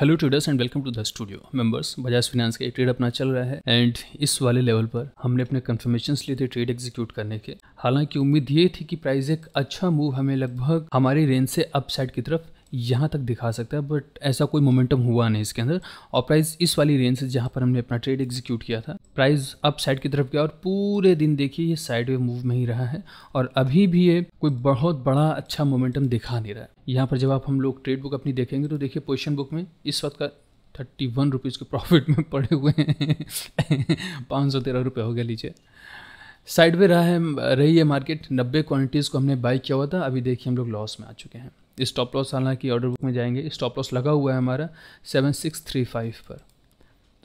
hello traders and welcome to the studio members Bajaj finance का एक trade अपना चल रहा है एंड इस वाले लेवल पर हमने अपने कन्फर्मेशन लिए थे ट्रेड एग्जीक्यूट करने के हालांकि उम्मीद ये थी कि प्राइस एक अच्छा मूव हमें लगभग हमारी रेंज से अपसाइड की तरफ यहाँ तक दिखा सकता है बट ऐसा कोई मोमेंटम हुआ नहीं इसके अंदर और प्राइस इस वाली रेंज से जहाँ पर हमने अपना ट्रेड एग्जीक्यूट किया था प्राइस अप साइड की तरफ गया और पूरे दिन देखिए ये साइड वे मूव में ही रहा है और अभी भी ये कोई बहुत बड़ा अच्छा मोमेंटम दिखा नहीं रहा है यहाँ पर जब आप हम लोग ट्रेड बुक अपनी देखेंगे तो देखिए पोजिशन बुक में इस वक्त का थर्टी वन रुपीज़ के प्रॉफिट में पड़े हुए हैं पाँच सौ तेरह रुपये हो गया लीजिए साइड वे रहा है रही है मार्केट नब्बे क्वान्टिटीज़ को हमने बाई किया हुआ था अभी देखिए हम लोग लॉस में आ चुके हैं स्टॉप लॉस हालांकि ऑर्डर बुक में जाएंगे स्टॉप लॉस लगा हुआ है हमारा सेवन सिक्स थ्री फाइव पर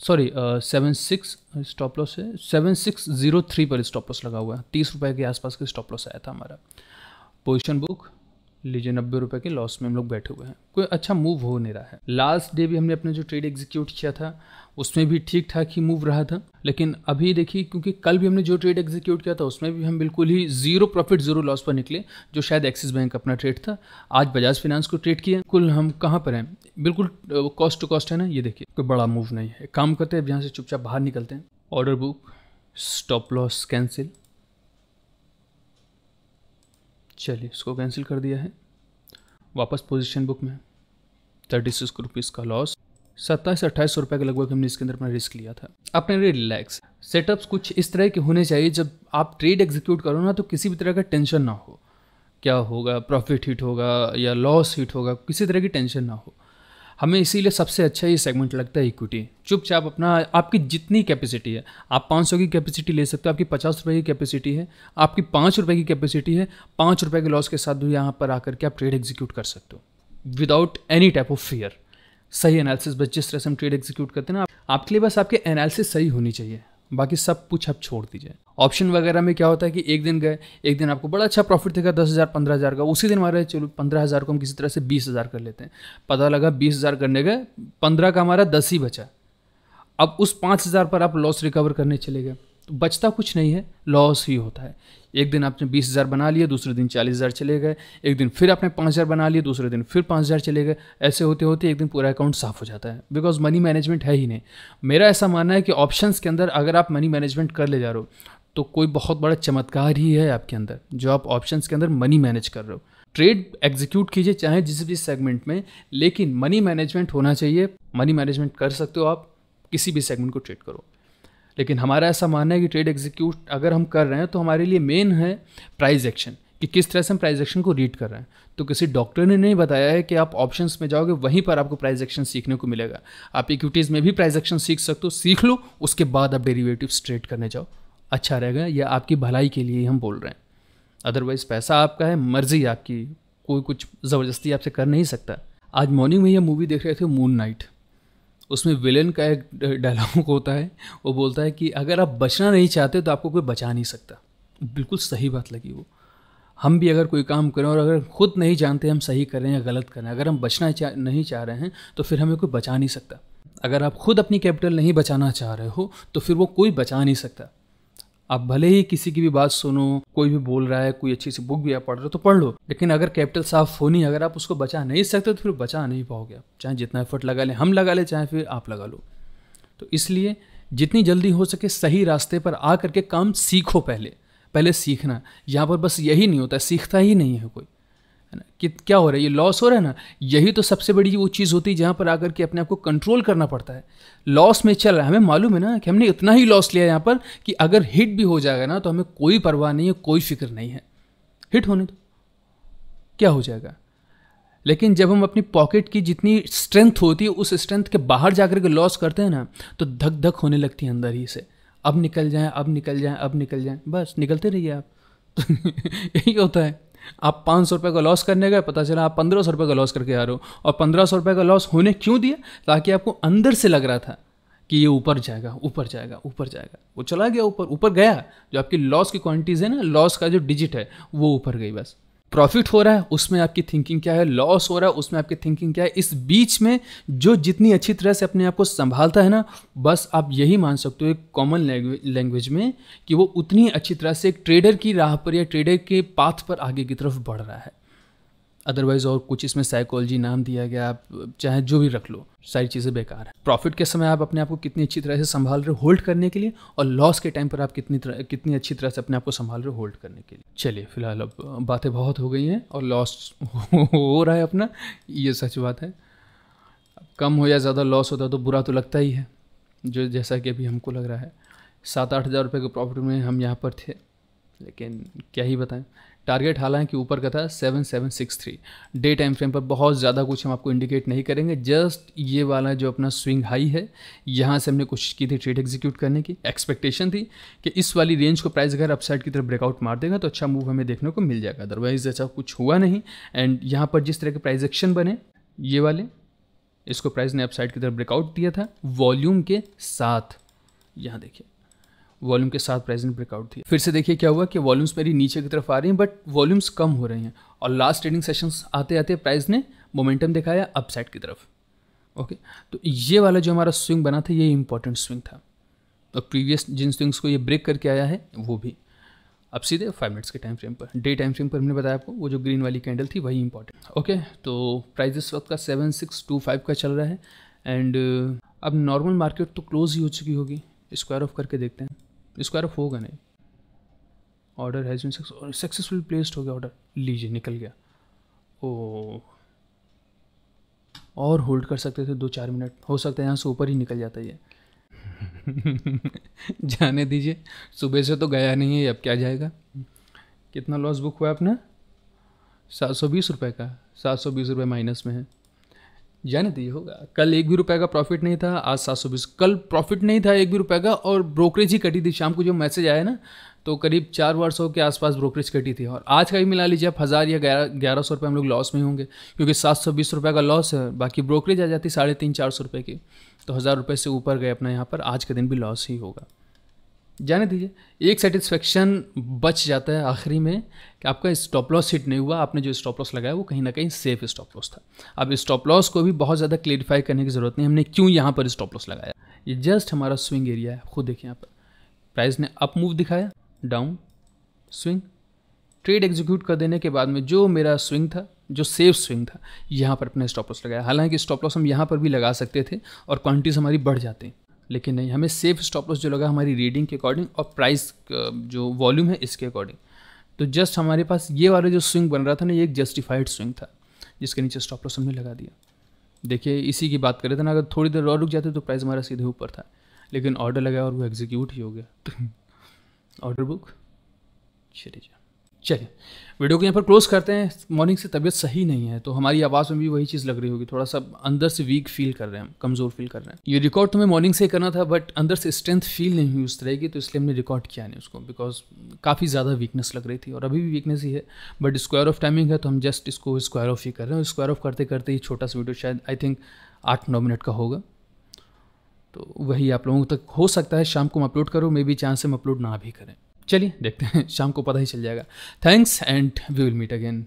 sorry seven six stop loss है सेवन सिक्स जीरो थ्री पर स्टॉप लॉस लगा हुआ है तीस रुपये के आसपास का स्टॉप लॉस आया था हमारा पोजिशन बुक लीजिए नब्बे रुपए के लॉस में हम लोग बैठे हुए हैं कोई अच्छा मूव हो नहीं रहा है लास्ट डे भी हमने अपना जो ट्रेड एग्जीक्यूट किया था उसमें भी ठीक ठाक ही मूव रहा था लेकिन अभी देखिए क्योंकि कल भी हमने जो ट्रेड एग्जीक्यूट किया था उसमें भी हम बिल्कुल ही जीरो प्रॉफिट जीरो लॉस पर निकले जो शायद एक्सिस बैंक अपना ट्रेड था आज बजाज फाइनेंस को ट्रेड किया कुल हम कहाँ पर हैं बिल्कुल कॉस्ट टू कॉस्ट है ना ये देखिए कोई बड़ा मूव नहीं है काम करते हैं यहाँ से चुपचाप बाहर निकलते हैं order book stop loss cancel चलिए इसको कैंसिल कर दिया है वापस पोजीशन बुक में थर्टी सिक्स रुपीज़ का लॉस सत्ताईस अट्ठाईस सौ रुपये के लगभग हमने इसके अंदर अपना रिस्क लिया था अपने लिए रिलैक्स सेटअप्स कुछ इस तरह के होने चाहिए जब आप ट्रेड एग्जीक्यूट करो ना तो किसी भी तरह का टेंशन ना हो क्या होगा प्रॉफिट हिट होगा या लॉस हिट होगा किसी तरह की टेंशन ना हो हमें इसीलिए सबसे अच्छा ये सेगमेंट लगता है इक्विटी चुपचाप अपना आपकी जितनी कैपेसिटी है आप पाँच सौ की कैपेसिटी ले सकते हो आपकी पचास रुपये की कैपेसिटी है आपकी पाँच रुपये की कैपेसिटी है पाँच रुपये के लॉस के साथ भी यहाँ पर आकर के आप ट्रेड एग्जीक्यूट कर सकते हो without any type of fear सही एनालिसिस बस जिस तरह से हम ट्रेड एग्जीक्यूट करते हैं ना आपके लिए बस आपके एनालिसिस सही होनी चाहिए बाकी सब कुछ आप छोड़ दीजिए ऑप्शन वगैरह में क्या होता है कि एक दिन गए एक दिन आपको बड़ा अच्छा प्रॉफिट देगा दस हज़ार पंद्रह हज़ार का उसी दिन हमारे चलो पंद्रह हज़ार को हम किसी तरह से बीस हज़ार कर लेते हैं पता लगा बीस हज़ार करने गए पंद्रह का हमारा दस ही बचा अब उस पाँच हज़ार पर आप लॉस रिकवर करने चले गए बचता कुछ नहीं है लॉस ही होता है एक दिन आपने बीस हज़ार बना लिए दूसरे दिन चालीस हज़ार चले गए एक दिन फिर आपने पाँच हज़ार बना लिए दूसरे दिन फिर पाँच हज़ार चले गए ऐसे होते होते एक दिन पूरा अकाउंट साफ हो जाता है बिकॉज मनी मैनेजमेंट है ही नहीं मेरा ऐसा मानना है कि ऑप्शंस के अंदर अगर आप मनी मैनेजमेंट कर ले जा रहे हो तो कोई बहुत बड़ा चमत्कार ही है आपके अंदर जो आप ऑप्शंस के अंदर मनी मैनेज कर रहे हो ट्रेड एग्जीक्यूट कीजिए चाहे जिस भी सेगमेंट में लेकिन मनी मैनेजमेंट होना चाहिए मनी मैनेजमेंट कर सकते हो आप किसी भी सेगमेंट को ट्रेड करो लेकिन हमारा ऐसा मानना है कि ट्रेड एग्जीक्यूट अगर हम कर रहे हैं तो हमारे लिए मेन है प्राइस एक्शन कि किस तरह से हम प्राइस एक्शन को रीड कर रहे हैं तो किसी डॉक्टर ने नहीं बताया है कि आप ऑप्शंस में जाओगे वहीं पर आपको प्राइस एक्शन सीखने को मिलेगा आप इक्विटीज़ में भी प्राइस एक्शन सीख सकते हो सीख लो उसके बाद आप डेरिवेटिव ट्रेड करने जाओ अच्छा रहेगा या आपकी भलाई के लिए हम बोल रहे हैं अदरवाइज़ पैसा आपका है मर्जी आपकी कोई कुछ ज़बरदस्ती आपसे कर नहीं सकता आज मॉर्निंग में यह मूवी देख रहे थे मून नाइट उसमें विलेन का एक डायलॉग होता है वो बोलता है कि अगर आप बचना नहीं चाहते तो आपको कोई बचा नहीं सकता बिल्कुल सही बात लगी वो हम भी अगर कोई काम करें और अगर खुद नहीं जानते हम सही कर रहे हैं या गलत कर रहे हैं अगर हम बचना नहीं चाह रहे हैं तो फिर हमें कोई बचा नहीं सकता अगर आप खुद अपनी कैपिटल नहीं बचाना चाह रहे हो तो फिर वो कोई बचा नहीं सकता आप भले ही किसी की भी बात सुनो कोई भी बोल रहा है कोई अच्छी सी बुक भी आप पढ़ रहे हो तो पढ़ लो लेकिन अगर कैपिटल साफ होनी अगर आप उसको बचा नहीं सकते तो फिर बचा नहीं पाओगे आप चाहे जितना एफर्ट लगा लें हम लगा लें चाहे फिर आप लगा लो तो इसलिए जितनी जल्दी हो सके सही रास्ते पर आ करके काम सीखो पहले पहले सीखना यहाँ पर बस यही नहीं होता सीखता ही नहीं है कोई है ना कि क्या हो रहा है ये लॉस हो रहा है ना यही तो सबसे बड़ी वो चीज़ होती है जहाँ पर आकर के अपने आप को कंट्रोल करना पड़ता है लॉस में चल रहा है हमें मालूम है ना कि हमने इतना ही लॉस लिया यहाँ पर कि अगर हिट भी हो जाएगा ना तो हमें कोई परवाह नहीं है कोई फिक्र नहीं है हिट होने दो क्या हो जाएगा लेकिन जब हम अपनी पॉकेट की जितनी स्ट्रेंथ होती है उस स्ट्रेंथ के बाहर जाकर के लॉस करते हैं ना तो धक धक होने लगती है अंदर ही से अब निकल जाएं अब निकल जाएं अब निकल जाएं बस निकलते रहिए आप तो यही होता है आप पाँच सौ रुपये का लॉस करने गए पता चला आप पंद्रह सौ रुपये का लॉस करके आ रहे हो और पंद्रह सौ रुपये का लॉस होने क्यों दिया ताकि आपको अंदर से लग रहा था कि ये ऊपर जाएगा ऊपर जाएगा ऊपर जाएगा वो चला गया ऊपर ऊपर गया जो आपकी लॉस की क्वांटिटीज़ है ना लॉस का जो डिजिट है वो ऊपर गई बस प्रॉफिट हो रहा है उसमें आपकी थिंकिंग क्या है लॉस हो रहा है उसमें आपकी थिंकिंग क्या है इस बीच में जो जितनी अच्छी तरह से अपने आप को संभालता है ना बस आप यही मान सकते हो एक कॉमन लैंग्वेज में कि वो उतनी अच्छी तरह से एक ट्रेडर की राह पर या ट्रेडर के पाथ पर आगे की तरफ बढ़ रहा है अदरवाइज़ और कुछ इसमें साइकोलॉजी नाम दिया गया आप चाहे जो भी रख लो सारी चीज़ें बेकार है प्रॉफिट के समय आप अपने आप को कितनी अच्छी तरह से संभाल रहे हो होल्ड करने के लिए और लॉस के टाइम पर आप कितनी तरह कितनी अच्छी तरह से अपने आप को संभाल रहे हो होल्ड करने के लिए चलिए फिलहाल अब बातें बहुत हो गई हैं और लॉस हो रहा है अपना ये सच बात है कम हो या ज़्यादा लॉस होता है तो बुरा तो लगता ही है जो जैसा कि अभी हमको लग रहा है सात आठ हज़ार रुपये के प्रॉफिट में हम यहाँ पर थे लेकिन क्या ही बताएं टारगेट हालांकि ऊपर का था 7763 डे टाइम फ्रेम पर बहुत ज़्यादा कुछ हम आपको इंडिकेट नहीं करेंगे जस्ट ये वाला जो अपना स्विंग हाई है यहाँ से हमने कोशिश की थी ट्रेड एग्जीक्यूट करने की एक्सपेक्टेशन थी कि इस वाली रेंज को प्राइस अगर अपसाइड की तरफ ब्रेकआउट मार देगा तो अच्छा मूव हमें देखने को मिल जाएगा अदरवाइज ऐसा कुछ हुआ नहीं एंड यहाँ पर जिस तरह के प्राइज एक्शन बने ये वाले इसको प्राइस ने अपसाइड की तरफ ब्रेकआउट दिया था वॉल्यूम के साथ यहाँ देखिए वॉल्यूम के साथ प्रेजेंट ब्रेकआउट थी फिर से देखिए क्या हुआ कि वॉल्यूम्स मेरी नीचे की तरफ आ रही हैं बट वॉल्यूम्स कम हो रहे हैं और लास्ट ट्रेडिंग सेशंस आते आते प्राइस ने मोमेंटम दिखाया अपसाइड की तरफ ओके तो ये वाला जो हमारा स्विंग बना था ये इंपॉर्टेंट स्विंग था और प्रीवियस जिन स्विंग्स को ये ब्रेक करके आया है वो भी अब सीधे फाइव मिनट्स के टाइम फ्रेम पर डे टाइम फ्रेम पर हमने बताया आपको वो जो ग्रीन वाली कैंडल थी वही इंपॉर्टेंट ओके तो प्राइस इस वक्त का सेवन सिक्स टू फाइव का चल रहा है एंड अब नॉर्मल मार्केट तो क्लोज ही हो चुकी होगी स्क्वायर ऑफ करके देखते हैं स्क्वायर ऑफ होगा नहीं order has been successful placed हो गया ऑर्डर लीजिए निकल गया ओ और होल्ड कर सकते थे दो चार मिनट हो सकता है यहाँ से ऊपर ही निकल जाता ये जाने दीजिए सुबह से तो गया नहीं है अब क्या जाएगा कितना लॉस बुक हुआ आपने सात सौ बीस रुपये का सात सौ बीस रुपये माइनस में है तो ये होगा कल एक भी रुपए का प्रॉफिट नहीं था आज सात सौ बीस कल प्रॉफिट नहीं था एक भी रुपए का और ब्रोकरेज ही कटी थी शाम को जो मैसेज आया ना तो करीब चार बार सौ के आसपास ब्रोकरेज कटी थी और आज का भी मिला लीजिए आप हज़ार या ग्यारह ग्यारह सौ रुपये हम लोग लॉस में होंगे क्योंकि सात सौ बीस रुपये का लॉस है बाकी ब्रोकरेज आ जाती साढ़े तीन चार सौ रुपये की तो हज़ार रुपये से ऊपर गए अपना यहाँ पर आज के दिन भी लॉस ही होगा जाने दीजिए एक सेटिस्फेक्शन बच जाता है आखिरी में कि आपका स्टॉप लॉस हिट नहीं हुआ आपने जो स्टॉप लॉस लगाया वो कहीं ना कहीं सेफ स्टॉप लॉस था अब स्टॉप लॉस को भी बहुत ज़्यादा क्लेरिफाई करने की ज़रूरत नहीं हमने क्यों यहाँ पर स्टॉप लॉस लगाया ये जस्ट हमारा स्विंग एरिया है खुद देखिए यहाँ पर प्राइस ने अप मूव दिखाया डाउन स्विंग ट्रेड एग्जीक्यूट कर देने के बाद में जो मेरा स्विंग था जो सेफ स्विंग था यहाँ पर अपने स्टॉप लॉस लगाया हालांकि स्टॉप लॉस हम यहाँ पर भी लगा सकते थे और क्वांटिटीज हमारी बढ़ जाती लेकिन नहीं हमें सेफ स्टॉप लॉस जो लगा हमारी रीडिंग के अकॉर्डिंग और प्राइस जो वॉल्यूम है इसके अकॉर्डिंग तो जस्ट हमारे पास ये वाला जो स्विंग बन रहा था ना ये एक जस्टिफाइड स्विंग था जिसके नीचे स्टॉप लॉस हमने लगा दिया देखिए इसी की बात करें थे ना अगर थोड़ी देर और रुक जाते तो प्राइस हमारा सीधे ऊपर था लेकिन ऑर्डर लगाया और वो एग्जीक्यूट ही हो गया ऑर्डर बुक चलिए चलिए वीडियो को यहाँ पर क्लोज करते हैं मॉर्निंग से तबीयत सही नहीं है तो हमारी आवाज़ में भी वही चीज़ लग रही होगी थोड़ा सा अंदर से वीक फील कर रहे हैं हम कमज़ोर फील कर रहे हैं ये रिकॉर्ड तुम्हें मॉर्निंग से करना था बट अंदर से स्ट्रेंथ फील नहीं हुई उस तरह की तो इसलिए हमने रिकॉर्ड किया नहीं उसको बिकॉज काफ़ी ज़्यादा वीकनेस लग रही थी और अभी भी वीकनेस ही है बट स्क्वायर ऑफ टाइमिंग है तो हम जस्ट इसको स्क्वायर ऑफ ही कर रहे हैं स्क्वायर ऑफ करते करते ही छोटा सा वीडियो शायद आई थिंक आठ नौ मिनट का होगा तो वही आप लोगों तक हो सकता है शाम को हम अपलोड करो मे बी चांस हम अपलोड ना भी करें चलिए देखते हैं शाम को पता ही चल जाएगा thanks and we will meet again